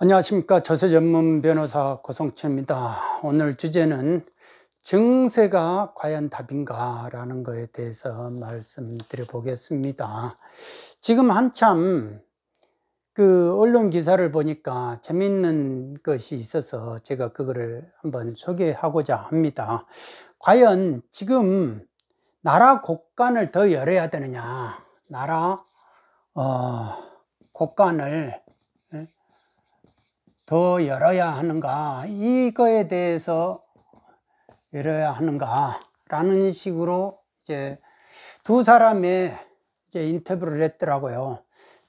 안녕하십니까 저세 전문 변호사 고성채입니다 오늘 주제는 증세가 과연 답인가 라는 것에 대해서 말씀드려 보겠습니다 지금 한참 그 언론 기사를 보니까 재미있는 것이 있어서 제가 그거를 한번 소개하고자 합니다 과연 지금 나라 곳간을 더 열어야 되느냐 나라 어, 곳간을 더 열어야 하는가 이거에 대해서 열어야 하는가라는 식으로 이제 두 사람의 이제 인터뷰를 했더라고요.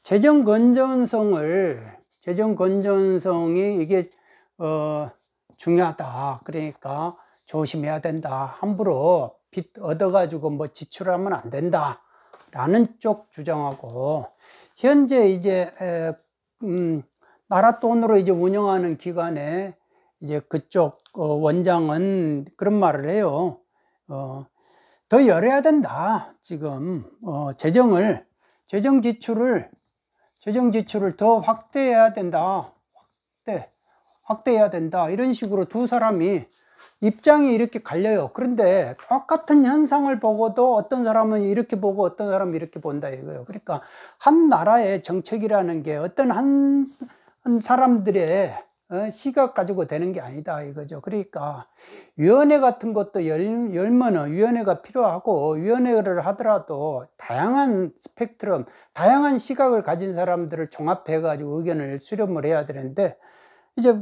재정 건전성을 재정 건전성이 이게 어, 중요하다. 그러니까 조심해야 된다. 함부로 빚 얻어가지고 뭐 지출하면 안 된다. 라는 쪽 주장하고, 현재 이제, 에, 음, 나라 돈으로 이제 운영하는 기관에 이제 그쪽 어, 원장은 그런 말을 해요. 어, 더 열어야 된다. 지금 어, 재정을 재정 지출을 재정 지출을 더 확대해야 된다. 확대 확대해야 된다. 이런 식으로 두 사람이 입장이 이렇게 갈려요. 그런데 똑같은 현상을 보고도 어떤 사람은 이렇게 보고 어떤 사람은 이렇게 본다 이거예요. 그러니까 한 나라의 정책이라는 게 어떤 한 사람들의 어, 시각 가지고 되는 게 아니다 이거죠 그러니까 위원회 같은 것도 열, 열면은 위원회가 필요하고 위원회를 하더라도 다양한 스펙트럼 다양한 시각을 가진 사람들을 종합해 가지고 의견을 수렴을 해야 되는데 이제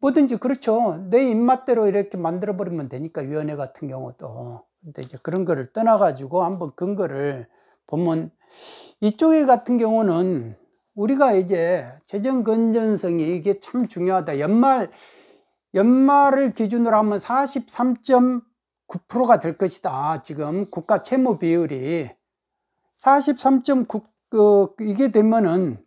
뭐든지 그렇죠 내 입맛대로 이렇게 만들어 버리면 되니까 위원회 같은 경우도 근데 이제 그런 거를 떠나 가지고 한번 근거를 보면 이쪽에 같은 경우는 우리가 이제 재정 건전성이 이게 참 중요하다. 연말 연말을 기준으로 하면 43.9%가 될 것이다. 지금 국가 채무 비율이 43.9 그, 이게 되면은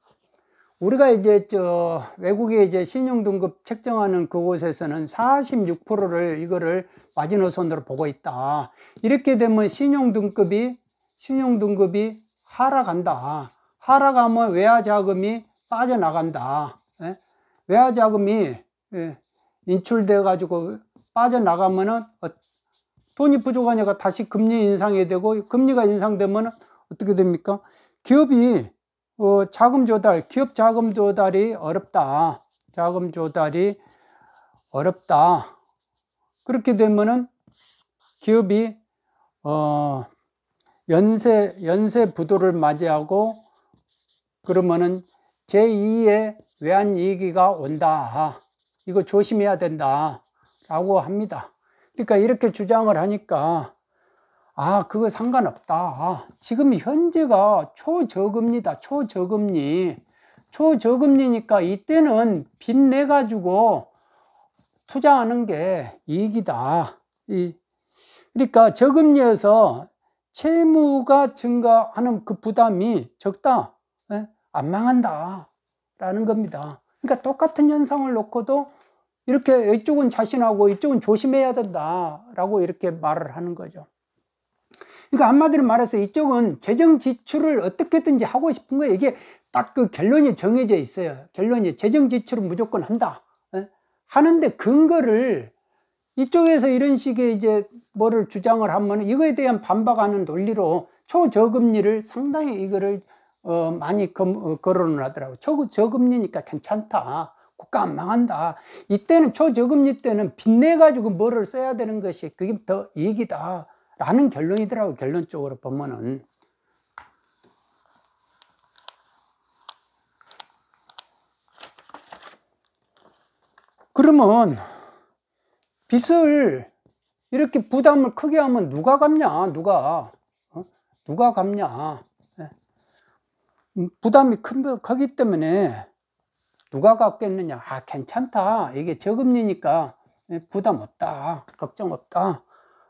우리가 이제 저외국에 이제 신용등급 책정하는 그곳에서는 46%를 이거를 마지노선으로 보고 있다. 이렇게 되면 신용등급이 신용등급이 하락한다. 하락하면 외화자금이 빠져나간다. 예? 외화자금이 예, 인출되어 가지고 빠져나가면은 어, 돈이 부족하니까 다시 금리 인상이 되고 금리가 인상되면 어떻게 됩니까? 기업이 어, 자금 조달, 기업 자금 조달이 어렵다. 자금 조달이 어렵다. 그렇게 되면은 기업이 어, 연쇄 연쇄 부도를 맞이하고 그러면은 제2의 외환위기가 온다 이거 조심해야 된다 라고 합니다 그러니까 이렇게 주장을 하니까 아 그거 상관없다 지금 현재가 초저금리다 초저금리 초저금리니까 이때는 빚내 가지고 투자하는 게 이익이다 이 그러니까 저금리에서 채무가 증가하는 그 부담이 적다 안 망한다. 라는 겁니다. 그러니까 똑같은 현상을 놓고도 이렇게 이쪽은 자신하고 이쪽은 조심해야 된다. 라고 이렇게 말을 하는 거죠. 그러니까 한마디로 말해서 이쪽은 재정 지출을 어떻게든지 하고 싶은 거예요. 이게 딱 그 결론이 정해져 있어요. 결론이 재정 지출은 무조건 한다. 예? 하는데 근거를 이쪽에서 이런 식의 이제 뭐를 주장을 하면 이거에 대한 반박하는 논리로 초저금리를 상당히 이거를 어, 많이 검, 어, 거론을 하더라고. 초, 저금리니까 괜찮다. 국가 안 망한다. 이때는 초저금리 때는 빚내가지고 뭐를 써야 되는 것이 그게 더 이익이다. 라는 결론이더라고. 결론적으로 보면은. 그러면 빚을 이렇게 부담을 크게 하면 누가 갚냐? 누가? 어? 누가 갚냐? 음, 부담이 큰 크기 때문에 누가 갖겠느냐 아 괜찮다 이게 저금리니까 예, 부담 없다 걱정 없다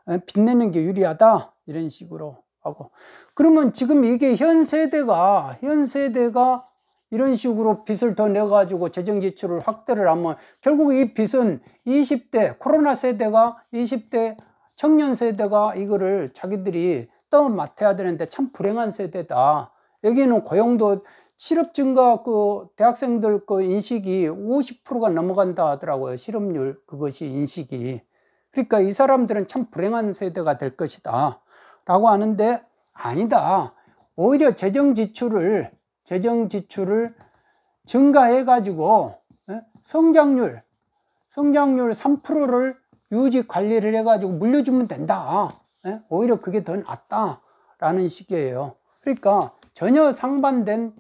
예, 빚내는 게 유리하다 이런 식으로 하고 그러면 지금 이게 현 세대가 현 세대가 이런 식으로 빚을 더 내가지고 재정지출을 확대를 하면 결국 이 빚은 20대 코로나 세대가 20대 청년 세대가 이거를 자기들이 떠맡아야 되는데 참 불행한 세대다 여기는 고용도 실업 증가 그 대학생들 그 인식이 50%가 넘어간다 하더라고요. 실업률 그것이 인식이. 그러니까 이 사람들은 참 불행한 세대가 될 것이다. 라고 하는데 아니다. 오히려 재정 지출을 재정 지출을 증가해 가지고 예, 성장률 성장률 3%를 유지 관리를 해 가지고 물려주면 된다. 예, 오히려 그게 더 낫다라는 식이에요. 그러니까 전혀 상반된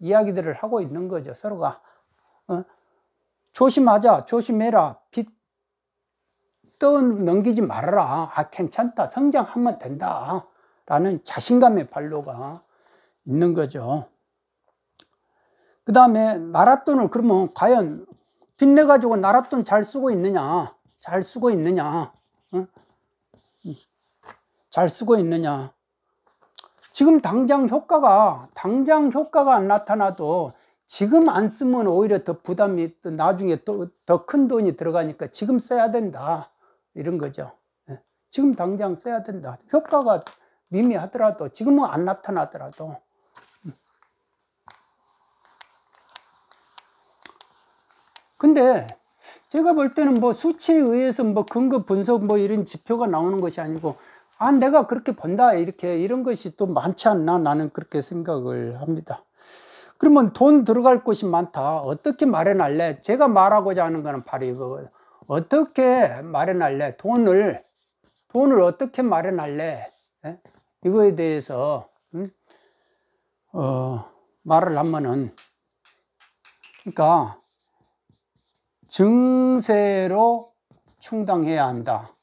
이야기들을 하고 있는 거죠. 서로가 어? 조심하자, 조심해라, 빚 떠넘기지 말아라. 아, 괜찮다, 성장하면 된다. 라는 자신감의 발로가 있는 거죠. 그 다음에 나랏돈을 그러면 과연 빚내가지고 나랏돈 잘 쓰고 있느냐? 잘 쓰고 있느냐? 응? 잘 쓰고 있느냐? 지금 당장 효과가 당장 효과가 안 나타나도 지금 안 쓰면 오히려 더 부담이 또 나중에 또 더 큰 돈이 들어가니까 지금 써야 된다 이런 거죠 예. 지금 당장 써야 된다 효과가 미미하더라도 지금은 안 나타나더라도 근데 제가 볼 때는 뭐 수치에 의해서 뭐 근거 분석 뭐 이런 지표가 나오는 것이 아니고 아, 내가 그렇게 번다. 이렇게 이런 것이 또 많지 않나 나는 그렇게 생각을 합니다. 그러면 돈 들어갈 곳이 많다. 어떻게 마련할래? 제가 말하고자 하는 거는 바로 이거 어떻게 마련할래? 돈을, 돈을 어떻게 마련할래? 예? 이거에 대해서, 음? 어, 말을 하면은, 그러니까, 증세로 충당해야 한다.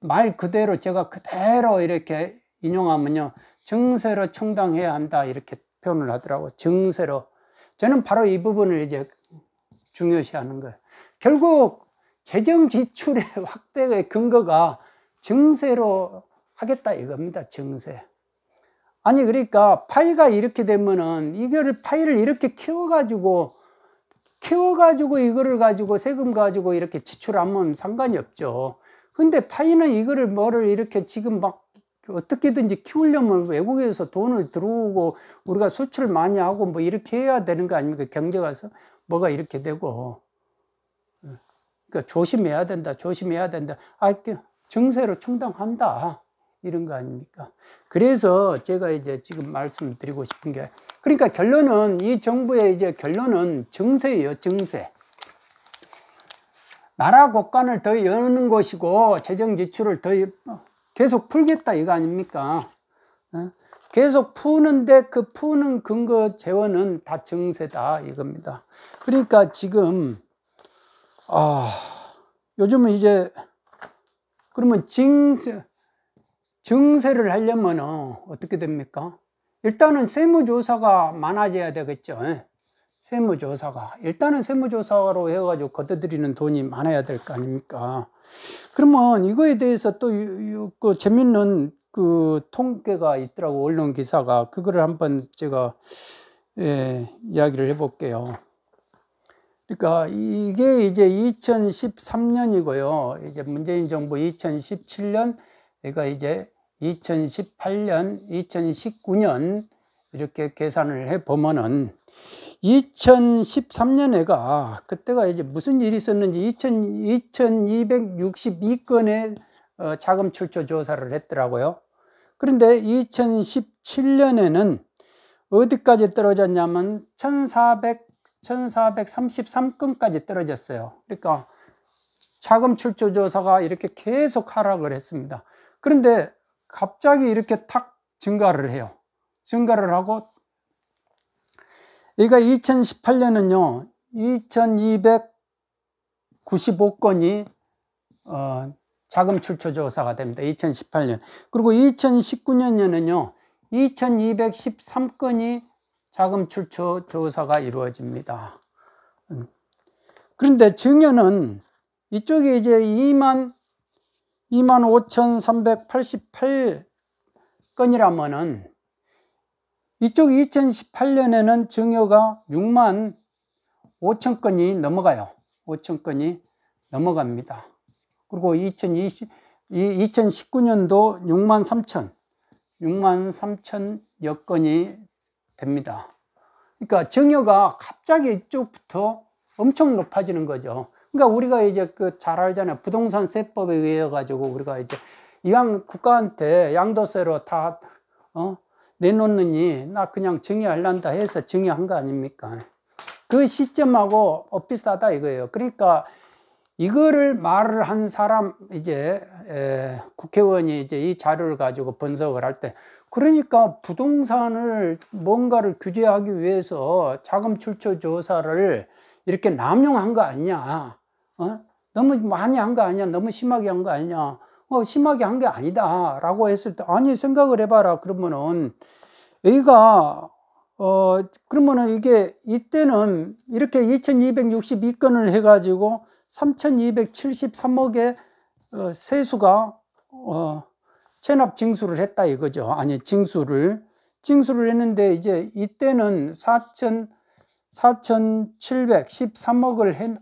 말 그대로 제가 그대로 이렇게 인용하면요. 증세로 충당해야 한다 이렇게 표현을 하더라고. 증세로. 저는 바로 이 부분을 이제 중요시하는 거예요. 결국 재정 지출의 확대의 근거가 증세로 하겠다 이겁니다. 증세. 아니 그러니까 파이가 이렇게 되면은 이거를 파이를 이렇게 키워 가지고 키워 가지고 이거를 가지고 세금 가지고 이렇게 지출하면 상관이 없죠. 근데 파이는 이거를 뭐를 이렇게 지금 막 어떻게든지 키우려면 외국에서 돈을 들어오고 우리가 수출 많이 하고 뭐 이렇게 해야 되는 거 아닙니까? 경제가서 뭐가 이렇게 되고. 예. 그러니까 조심해야 된다, 조심해야 된다. 아, 정세로 충당한다. 이런 거 아닙니까? 그래서 제가 이제 지금 말씀드리고 싶은 게 그러니까 결론은 이 정부의 이제 결론은 정세예요, 정세. 나라 곳간을 더 여는 것이고 재정 지출을 더 계속 풀겠다 이거 아닙니까? 어? 계속 푸는데 그 푸는 근거 재원은 다 증세다 이겁니다. 그러니까 지금 아 요즘은 이제 그러면 증세 증세를 하려면 어떻게 됩니까? 일단은 세무조사가 많아져야 되겠죠. 예. 세무조사가 일단은 세무조사로 해가지고 걷어들이는 돈이 많아야 될 거 아닙니까? 그러면 이거에 대해서 또그 재밌는 그 통계가 있더라고 언론 기사가 그거를 한번 제가 예, 이야기를 해볼게요. 그러니까 이게 이제 2013년이고요. 이제 문재인 정부 2017년 그러니까 이제 2018년, 2019년 이렇게 계산을 해 보면은 2013년에가 그때가 이제 무슨 일이 있었는지 2 2262건의 어, 자금 출처 조사를 했더라고요. 그런데 2017년에는 어디까지 떨어졌냐면 1400, 1433건까지 떨어졌어요. 그러니까 자금 출처 조사가 이렇게 계속 하락을 했습니다. 그런데 갑자기 이렇게 탁 증가를 해요. 증가를 하고 그러니까 2018년은요, 2295건이 어, 자금 출처 조사가 됩니다. 2018년. 그리고 2019년에는요, 2213건이 자금 출처 조사가 이루어집니다. 음. 그런데 증여는 이쪽에 이제 2만 25,388건이라면은 이쪽 2018년에는 증여가 6만 5천 건이 넘어가요. 5천 건이 넘어갑니다. 그리고 2020, 2019년도 6만 3천, 6만 3천여 건이 됩니다. 그러니까 증여가 갑자기 이쪽부터 엄청 높아지는 거죠. 그러니까 우리가 이제 그 잘 알잖아요. 부동산 세법에 의해 가지고 우리가 이제 이왕 국가한테 양도세로 다, 어, 내놓느니 나 그냥 정의할란다 해서 정의한 거 아닙니까? 그 시점하고 비슷하다 이거예요. 그러니까 이거를 말을 한 사람 이제 에, 국회의원이 이제 이 자료를 가지고 분석을 할 때 그러니까 부동산을 뭔가를 규제하기 위해서 자금 출처 조사를 이렇게 남용한 거 아니냐? 어? 너무 많이 한 거 아니냐? 너무 심하게 한 거 아니냐? 어, 심하게 한 게 아니다. 라고 했을 때, 아니, 생각을 해봐라. 그러면은, 여기가, 어, 그러면은 이게, 이때는 이렇게 2262건을 해가지고 3273억의 어, 세수가, 어, 체납 징수를 했다 이거죠. 아니, 징수를. 징수를 했는데, 이제 이때는 4천, 4,713억을 한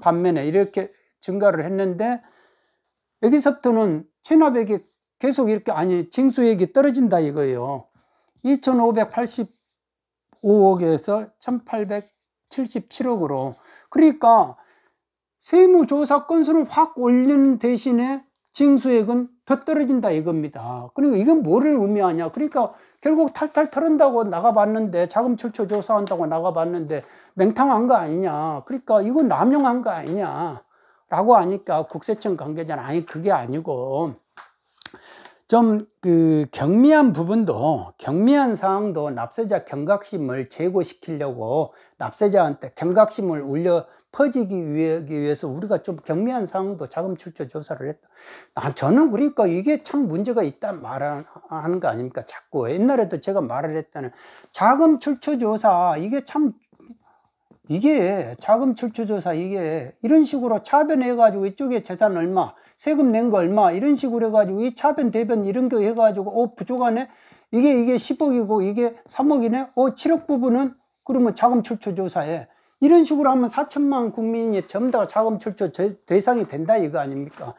반면에 이렇게 증가를 했는데, 여기서부터는 체납액이 계속 이렇게 아니 징수액이 떨어진다 이거예요 2585억에서 1877억으로 그러니까 세무조사 건수를 확 올리는 대신에 징수액은 더 떨어진다 이겁니다 그러니까 이건 뭐를 의미하냐 그러니까 결국 탈탈 털은다고 나가봤는데 자금 철초 조사한다고 나가봤는데 맹탕한 거 아니냐 그러니까 이건 남용한 거 아니냐 라고 하니까 국세청 관계자는 아니 그게 아니고 좀 그 경미한 부분도 경미한 사항도 납세자 경각심을 제고시키려고 납세자한테 경각심을 울려 퍼지기 위해서 우리가 좀 경미한 상황도 자금 출처 조사를 했다. 아, 저는 그러니까 이게 참 문제가 있다 말하는 거 아닙니까? 자꾸 옛날에도 제가 말을 했다는 자금 출처 조사 이게 참 이게 자금 출처 조사 이게 이런 식으로 차변해 가지고 이쪽에 재산 얼마 세금 낸 거 얼마 이런 식으로 해 가지고 이 차변 대변 이런 거해 가지고 어 부족하네 이게 이게 10억이고 이게 3억이네 어 7억 부분은 그러면 자금 출처 조사에 이런 식으로 하면 4천만 국민이 전부 다 자금 출처 대상이 된다 이거 아닙니까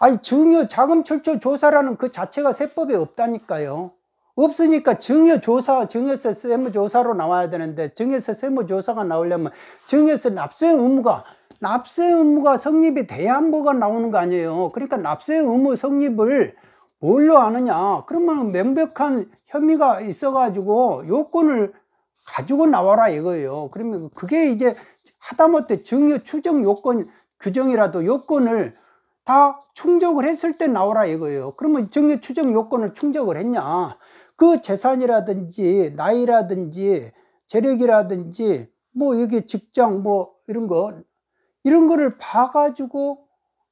아니 중요 자금 출처 조사라는 그 자체가 세법에 없다니까요 없으니까 증여 조사, 증여세 세무조사로 나와야 되는데 증여세 세무조사가 나오려면 증여세 납세 의무가 납세 의무가 성립이 돼야 뭐가 나오는 거 아니에요. 그러니까 납세 의무 성립을 뭘로 하느냐. 그러면 명백한 혐의가 있어가지고 요건을 가지고 나와라 이거예요. 그러면 그게 이제 하다못해 증여 추정 요건 규정이라도 요건을 다 충족을 했을 때 나오라 이거예요. 그러면 정액 추정 요건을 충족을 했냐? 그 재산이라든지 나이라든지 재력이라든지 뭐 여기 직장 뭐 이런 거 이런 거를 봐가지고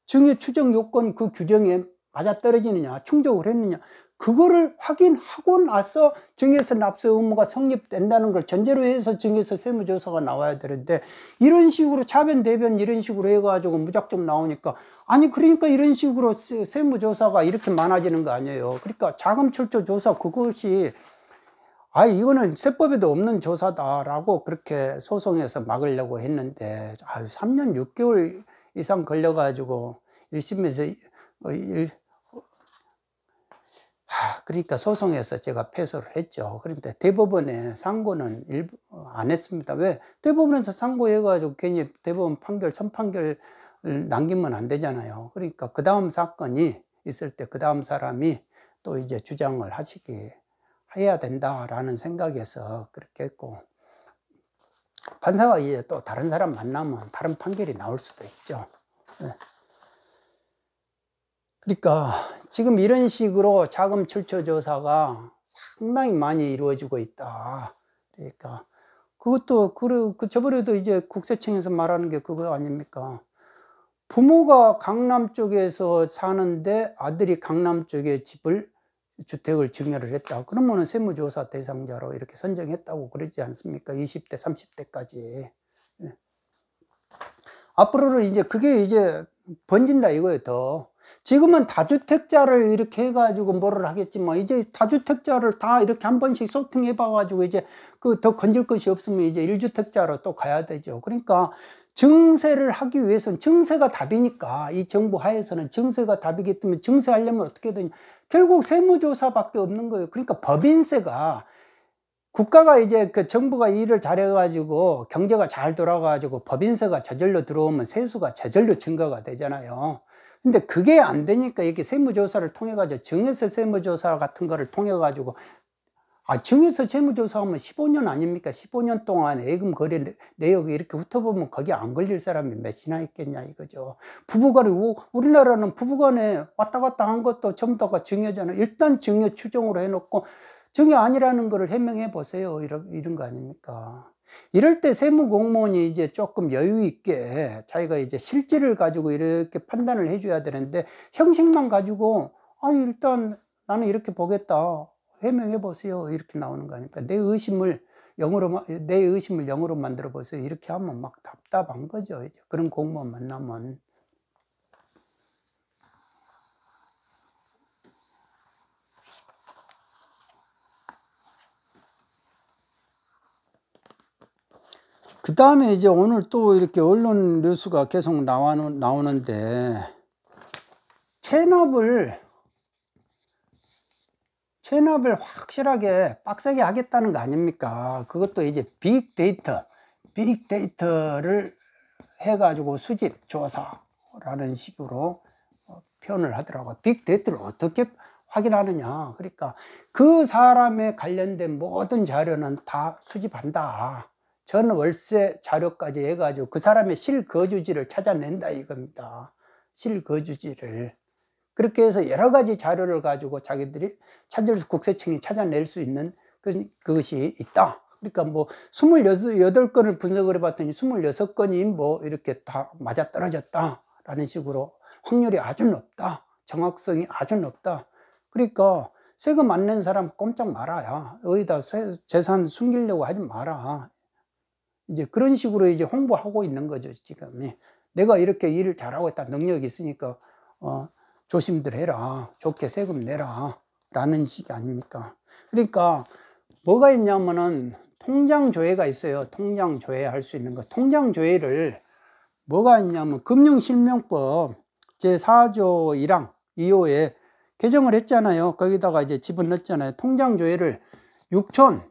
증여 추정 요건 그 규정에 맞아 떨어지느냐 충족을 했느냐 그거를 확인하고 나서 증여세 납세 의무가 성립된다는 걸 전제로 해서 증여세 세무조사가 나와야 되는데 이런 식으로 차변 대변 이런 식으로 해가지고 무작정 나오니까 아니 그러니까 이런 식으로 세무조사가 이렇게 많아지는 거 아니에요 그러니까 자금 출처 조사 그것이 아 이거는 세법에도 없는 조사다라고 그렇게 소송해서 막으려고 했는데 아유 3년 6개월 이상 걸려가지고 1심에서 일, 어, 하, 그러니까 소송에서 제가 패소를 했죠. 그런데 대법원에 상고는 일부, 어, 안 했습니다. 왜? 대법원에서 상고해가지고 괜히 대법원 판결, 선판결 남기면 안 되잖아요. 그러니까 그 다음 사건이 있을 때 그 다음 사람이 또 이제 주장을 하시기 해야 된다라는 생각에서 그렇게 했고 판사가 이제 또 다른 사람 만나면 다른 판결이 나올 수도 있죠. 네. 그러니까 지금 이런 식으로 자금 출처 조사가 상당히 많이 이루어지고 있다. 그러니까 그것도 그, 그 저번에도 이제 국세청에서 말하는 게 그거 아닙니까? 부모가 강남 쪽에서 사는데 아들이 강남 쪽에 집을 주택을 증여를 했다. 그러면 세무조사 대상자로 이렇게 선정했다고 그러지 않습니까? 20대, 30대까지. 예. 앞으로는 이제 그게 이제 번진다 이거예요, 더. 지금은 다주택자를 이렇게 해가지고 뭐를 하겠지만 뭐. 이제 다주택자를 다 이렇게 한 번씩 소통해 봐가지고 이제 그 더 건질 것이 없으면 이제 일주택자로또 가야 되죠. 그러니까 증세를 하기 위해서는 증세가 답이니까 이 정부 하에서는 증세가 답이기 때문에 증세하려면 어떻게 되냐 결국 세무조사밖에 없는 거예요. 그러니까 법인세가 국가가 이제 그 정부가 일을 잘해가지고 경제가 잘 돌아가지고 법인세가 저절로 들어오면 세수가 저절로 증가가 되잖아요. 근데 그게 안 되니까 이렇게 세무조사를 통해가지고 증여세 세무조사 같은 거를 통해가지고 아, 증여세 세무조사하면 15년 아닙니까? 15년 동안 예금 거래 내역이 이렇게 훑어보면 거기 안 걸릴 사람이 몇이나 있겠냐 이거죠. 부부간에, 우리나라는 부부간에 왔다 갔다 한 것도 전부 다가 증여잖아요. 일단 증여 추정으로 해놓고 증여 아니라는 거를 해명해 보세요. 이런, 이런 거 아닙니까? 이럴 때 세무공무원이 이제 조금 여유 있게 자기가 이제 실질을 가지고 이렇게 판단을 해줘야 되는데 형식만 가지고 아 일단 나는 이렇게 보겠다 해명해 보세요 이렇게 나오는 거니까 내 의심을 영으로내 의심을 영으로 만들어 보세요 이렇게 하면 막 답답한 거죠 이제 그런 공무원 만나면 그 다음에 이제 오늘 또 이렇게 언론 뉴스가 계속 나오는, 나오는데 체납을 체납을 확실하게 빡세게 하겠다는 거 아닙니까? 그것도 이제 빅데이터, 빅데이터를 해가지고 수집, 조사라는 식으로 표현을 하더라고요. 빅데이터를 어떻게 확인하느냐. 그러니까 그 사람에 관련된 모든 자료는 다 수집한다. 전 월세 자료까지 해가지고 그 사람의 실거주지를 찾아낸다 이겁니다. 실거주지를. 그렇게 해서 여러 가지 자료를 가지고 자기들이 찾을 수, 국세청이 찾아낼 수 있는 그, 그것이 있다. 그러니까 뭐 스물여덟 건을 분석을 해봤더니 스물여섯 건이뭐 이렇게 다 맞아떨어졌다라는 식으로 확률이 아주 높다. 정확성이 아주 높다. 그러니까 세금 안 낸 사람 꼼짝 말아야. 어디다 세, 재산 숨기려고 하지 마라. 이제 그런 식으로 이제 홍보하고 있는 거죠, 지금. 내가 이렇게 일을 잘하고 있다, 능력이 있으니까, 어, 조심들 해라. 좋게 세금 내라. 라는 식이 아닙니까? 그러니까, 뭐가 있냐면은, 통장 조회가 있어요. 통장 조회할 수 있는 거. 통장 조회를 뭐가 있냐면 금융실명법 제4조 1항 2호에 개정을 했잖아요. 거기다가 이제 집어넣었잖아요. 통장 조회를 6촌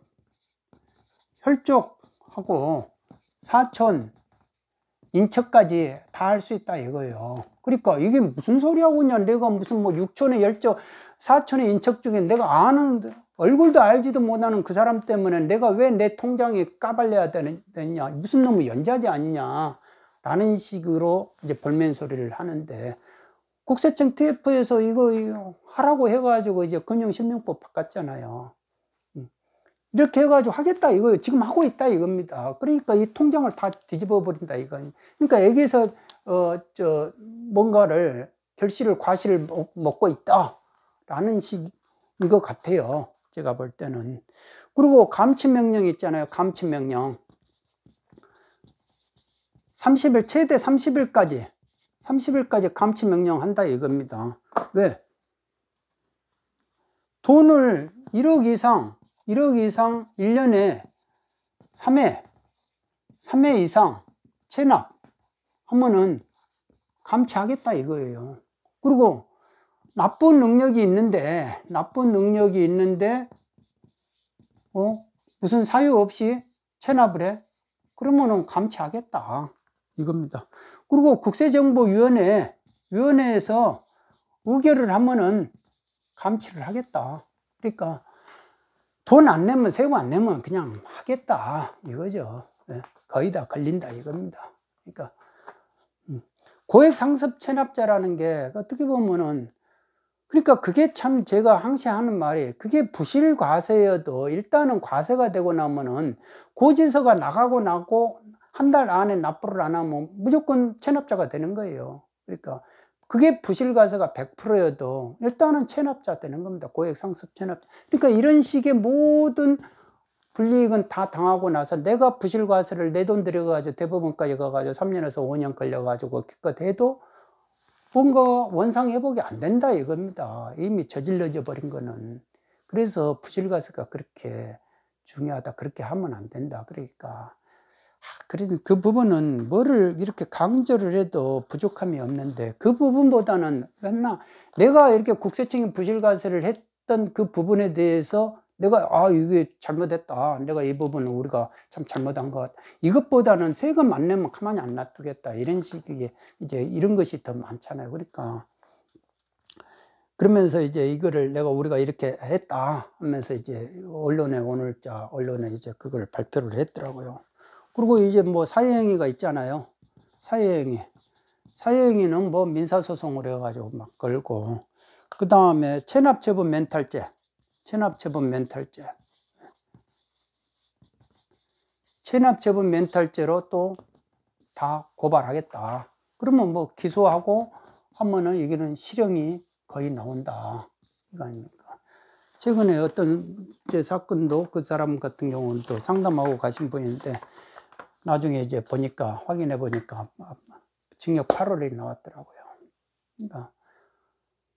혈족 하고 사촌 인척까지 다 할 수 있다 이거예요 그러니까 이게 무슨 소리하고 있냐 내가 무슨 뭐 6천의 열정 4천의 인척 중에 내가 아는 얼굴도 알지도 못하는 그 사람 때문에 내가 왜 내 통장에 까발려야 되느냐 무슨 놈의 연자지 아니냐 라는 식으로 이제 벌면 소리를 하는데 국세청 TF에서 이거 하라고 해가지고 이제 금융실명법 바꿨잖아요 이렇게 해가지고 하겠다 이거 지금 하고 있다 이겁니다. 그러니까 이 통장을 다 뒤집어 버린다 이거. 그러니까 여기서 어 저 뭔가를 결실을 과실을 먹고 있다라는 식인 것 같아요. 제가 볼 때는. 그리고 감침 명령 있잖아요. 감침 명령. 30일 최대 30일까지 30일까지 감침 명령 한다 이겁니다. 왜? 돈을 1억 이상 1억 이상 1년에 3회, 3회 이상 체납 하면은 감치하겠다 이거예요. 그리고 나쁜 능력이 있는데, 나쁜 능력이 있는데, 어? 무슨 사유 없이 체납을 해? 그러면은 감치하겠다. 이겁니다. 그리고 국세정보위원회, 위원회에서 의결을 하면은 감치를 하겠다. 그러니까 돈안 내면 세금 안 내면 그냥 하겠다 이거죠. 예, 거의 다 걸린다 이겁니다. 그러니까 음, 고액 상습 체납자라는 게 어떻게 보면은 그러니까 그게 참 제가 항시 하는 말이 그게 부실 과세여도 일단은 과세가 되고 나면은 고지서가 나가고 나고 한 달 안에 납부를 안 하면 무조건 체납자가 되는 거예요. 그러니까 그게 부실과세가 100%여도 일단은 체납자 되는 겁니다. 고액상습 체납자. 그러니까 이런 식의 모든 불이익은 다 당하고 나서 내가 부실과세를 내 돈 들여가지고 대법원까지 가가지고 3년에서 5년 걸려가지고 기껏 해도 뭔가 원상회복이 안 된다 이겁니다. 이미 저질러져 버린 거는. 그래서 부실과세가 그렇게 중요하다. 그렇게 하면 안 된다. 그러니까 그러니 그 부분은 뭐를 이렇게 강조를 해도 부족함이 없는데 그 부분보다는 맨날 내가 이렇게 국세청에 부실과세를 했던 그 부분에 대해서 내가 아 이게 잘못했다 내가 이 부분은 우리가 참 잘못한 것 같다 이것보다는 세금 안 내면 가만히 안 놔두겠다 이런 식의 이제 이런 것이 더 많잖아요 그러니까 그러면서 이제 이거를 내가 우리가 이렇게 했다 하면서 이제 언론에 오늘 자 언론에 이제 그걸 발표를 했더라고요 그리고 이제 뭐 사회행위가 있잖아요. 사회행위. 사회행위는 뭐 민사소송을 해가지고 막 걸고. 그 다음에 체납처분 멘탈죄. 체납처분 멘탈죄. 체납처분 멘탈죄로 또 다 고발하겠다. 그러면 뭐 기소하고 하면은 여기는 실형이 거의 나온다. 이거 아닙니까? 최근에 어떤 제 사건도 그 사람 같은 경우는 또 상담하고 가신 분인데 나중에 이제 보니까 확인해 보니까 징역 8월이 나왔더라고요. 그러니까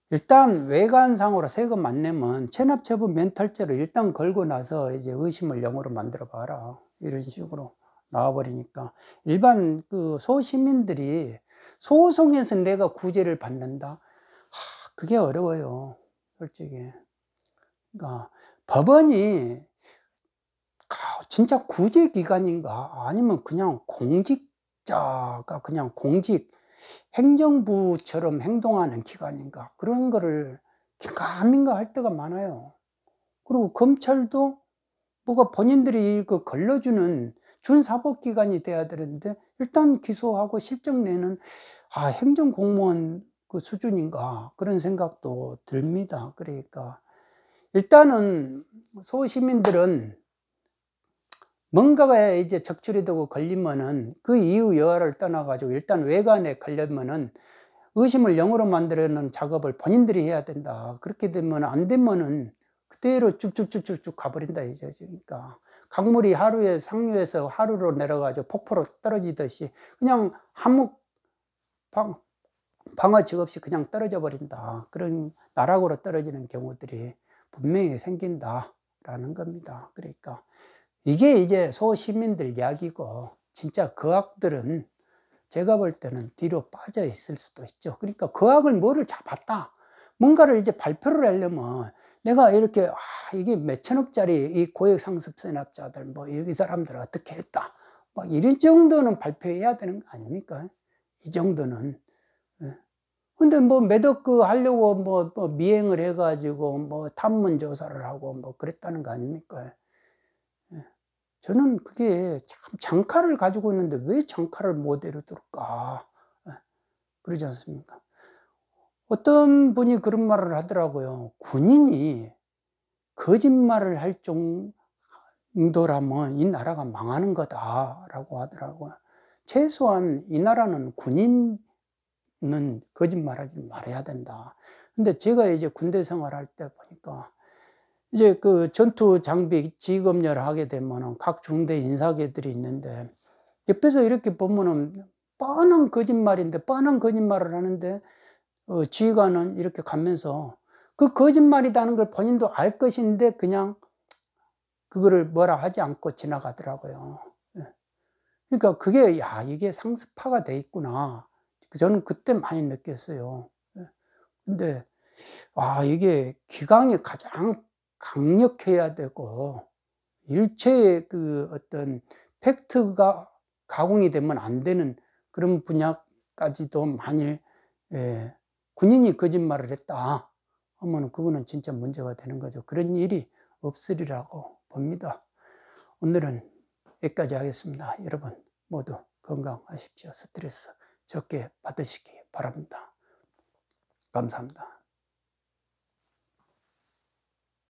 일단 외관상으로 세금 안 내면 체납처분 멘탈죄로 일단 걸고 나서 이제 의심을 영으로 만들어 봐라 이런 식으로 나와버리니까 일반 그 소시민들이 소송에서 내가 구제를 받는다 하, 그게 어려워요 솔직히 그러니까 법원이 진짜 구제기관인가 아니면 그냥 공직자가 그냥 공직 행정부처럼 행동하는 기관인가 그런 거를 기가인가할 때가 많아요 그리고 검찰도 뭐가 본인들이 그 걸러주는 준사법기관이 돼야 되는데 일단 기소하고 실적 내는 아 행정공무원 그 수준인가 그런 생각도 듭니다 그러니까 일단은 소시민들은 뭔가가 이제 적출이 되고 걸리면은 그이후 여하를 떠나가지고 일단 외관에 걸리면은 의심을 영으로 만들어내는 작업을 본인들이 해야 된다. 그렇게 되면 안 되면은 그대로 쭉쭉쭉쭉쭉 가버린다 이제 그러니까 강물이 하루에 상류에서 하루로 내려가지고 폭포로 떨어지듯이 그냥 한몫 방, 방어치 없이 그냥 떨어져 버린다. 그런 나락으로 떨어지는 경우들이 분명히 생긴다라는 겁니다. 그러니까 이게 이제 소시민들 이야기고 진짜 거학들은 그 제가 볼 때는 뒤로 빠져 있을 수도 있죠. 그러니까 거학을 그 뭐를 잡았다. 뭔가를 이제 발표를 하려면 내가 이렇게 아, 이게 몇천억짜리 이 고액 상습 세납자들 뭐이 사람들 어떻게 했다. 뭐 이런 정도는 발표해야 되는 거 아닙니까? 이 정도는. 예. 근데 뭐 매덕 그 하려고 뭐, 뭐 미행을 해가지고 뭐 탐문 조사를 하고 뭐 그랬다는 거 아닙니까? 저는 그게 참 장칼을 가지고 있는데 왜 장칼을 못델려둘까 예, 그러지 않습니까? 어떤 분이 그런 말을 하더라고요. 군인이 거짓말을 할 정도라면 이 나라가 망하는 거다라고 하더라고요. 최소한 이 나라는 군인은 거짓말하지 말아야 된다. 근데 제가 이제 군대 생활할 때 보니까 이제 그 전투 장비 지검열을 하게 되면은 각 중대 인사계들이 있는데 옆에서 이렇게 보면은 뻔한 거짓말인데 뻔한 거짓말을 하는데 어, 지휘관은 이렇게 가면서 그 거짓말이라는 걸 본인도 알 것인데 그냥 그거를 뭐라 하지 않고 지나가더라고요. 예. 그러니까 그게 야 이게 상습화가 돼 있구나. 저는 그때 많이 느꼈어요. 예. 근데 와 아, 이게 기강이 가장 강력해야 되고 일체의 그 어떤 팩트가 가공이 되면 안 되는 그런 분야까지도 만일 예, 군인이 거짓말을 했다 하면 그거는 진짜 문제가 되는 거죠. 그런 일이 없으리라고 봅니다. 오늘은 여기까지 하겠습니다. 여러분 모두 건강하십시오. 스트레스 적게 받으시기 바랍니다. 감사합니다.